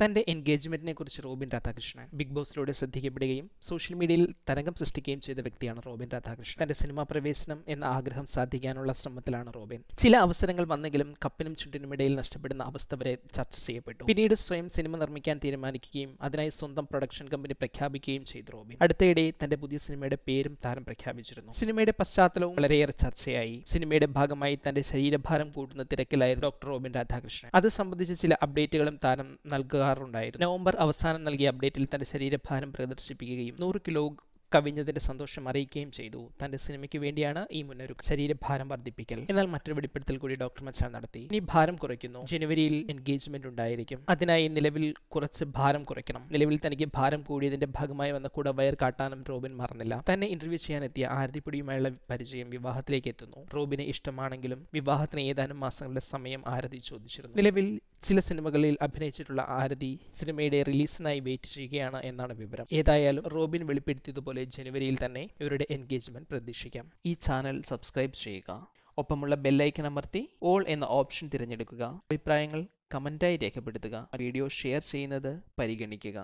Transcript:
തൻ്റെ എൻഗേജ്മെൻറ്റിനെ കുറിച്ച് റോബിൻ രാധാകൃഷ്ണൻ ബിഗ് ബോസിലൂടെ ശ്രദ്ധിക്കപ്പെടുകയും സോഷ്യൽ മീഡിയയിൽ തരംഗം സൃഷ്ടിക്കുകയും ചെയ്ത വ്യക്തിയാണ് റോബിൻ രാധാകൃഷ്ണൻ തൻ്റെ സിനിമാ പ്രവേശനം എന്ന ആഗ്രഹം സാധിക്കാനുള്ള ശ്രമത്തിലാണ് റോബിൻ ചില അവസരങ്ങൾ വന്നെങ്കിലും കപ്പിനും ചുണ്ടിനും ഇടയിൽ നഷ്ടപ്പെടുന്ന അവസ്ഥ വരെ ചർച്ച ചെയ്യപ്പെട്ടു പിന്നീട് സ്വയം സിനിമ നിർമ്മിക്കാൻ തീരുമാനിക്കുകയും അതിനായി സ്വന്തം പ്രൊഡക്ഷൻ കമ്പനി പ്രഖ്യാപിക്കുകയും ചെയ്തു റോബിൻ അടുത്തയിടെ തൻ്റെ പുതിയ സിനിമയുടെ പേരും താരം പ്രഖ്യാപിച്ചിരുന്നു സിനിമയുടെ പശ്ചാത്തലവും വളരെയേറെ ചർച്ചയായി സിനിമയുടെ ഭാഗമായി തൻ്റെ ശരീരഭാരം കൂട്ടുന്ന തിരക്കിലായിരുന്നു ഡോക്ടർ റോബിൻ രാധാകൃഷ്ണൻ അത് സംബന്ധിച്ച് ചില അപ്ഡേറ്റുകളും താരം നൽകുക ആറിനുണ്ടായിരുന്നു നവംബർ അവസാനം നൽകിയ അപ്ഡേറ്റിൽ തന്റെ ശരീരഭാരം പ്രദർശിപ്പിക്കുകയും നൂറ് കിലോ കവിഞ്ഞതിന്റെ സന്തോഷം അറിയിക്കുകയും ചെയ്തു തന്റെ സിനിമയ്ക്ക് വേണ്ടിയാണ് ഈ മുന്നൊരുക്കം ശരീരഭാരം വർദ്ധിപ്പിക്കൽ എന്നാൽ മറ്റൊരു വെളിപ്പെടുത്തൽ കൂടി ഡോക്ടർ മച്ചാൻ നടത്തി ഇനി ഭാരം കുറയ്ക്കുന്നു ജനുവരിയിൽ എൻഗേജ്മെന്റ് ഉണ്ടായിരിക്കും അതിനായി നിലവിൽ കുറച്ച് ഭാരം കുറയ്ക്കണം നിലവിൽ തനിക്ക് ഭാരം കൂടിയതിന്റെ ഭാഗമായി വന്ന കൂടെ വയർ കാട്ടാനും റോബിൻ മറന്നില്ല തന്നെ ഇന്റർവ്യൂ ചെയ്യാനെത്തിയ ആരതിപ്പൊടിയുമായുള്ള പരിചയം വിവാഹത്തിലേക്ക് എത്തുന്നു റോബിന് ഇഷ്ടമാണെങ്കിലും വിവാഹത്തിന് ഏതാനും മാസങ്ങളുടെ സമയം ആരതി ചോദിച്ചിരുന്നു നിലവിൽ ചില സിനിമകളിൽ അഭിനയിച്ചിട്ടുള്ള ആരതി സിനിമയുടെ റിലീസിനായി വെയിറ്റ് ചെയ്യുകയാണ് എന്നാണ് വിവരം ഏതായാലും റോബിൻ വെളിപ്പെടുത്തിയതുപോലെ ജനുവരിയിൽ തന്നെ ഇവരുടെ എൻഗേജ്മെന്റ് പ്രതീക്ഷിക്കാം ഈ ചാനൽ സബ്സ്ക്രൈബ് ചെയ്യുക ഒപ്പമുള്ള ബെല്ലൈക്കൻ അമർത്തി ഓൾ എന്ന ഓപ്ഷൻ തിരഞ്ഞെടുക്കുക അഭിപ്രായങ്ങൾ കമൻറ്റായി രേഖപ്പെടുത്തുക വീഡിയോ ഷെയർ ചെയ്യുന്നത് പരിഗണിക്കുക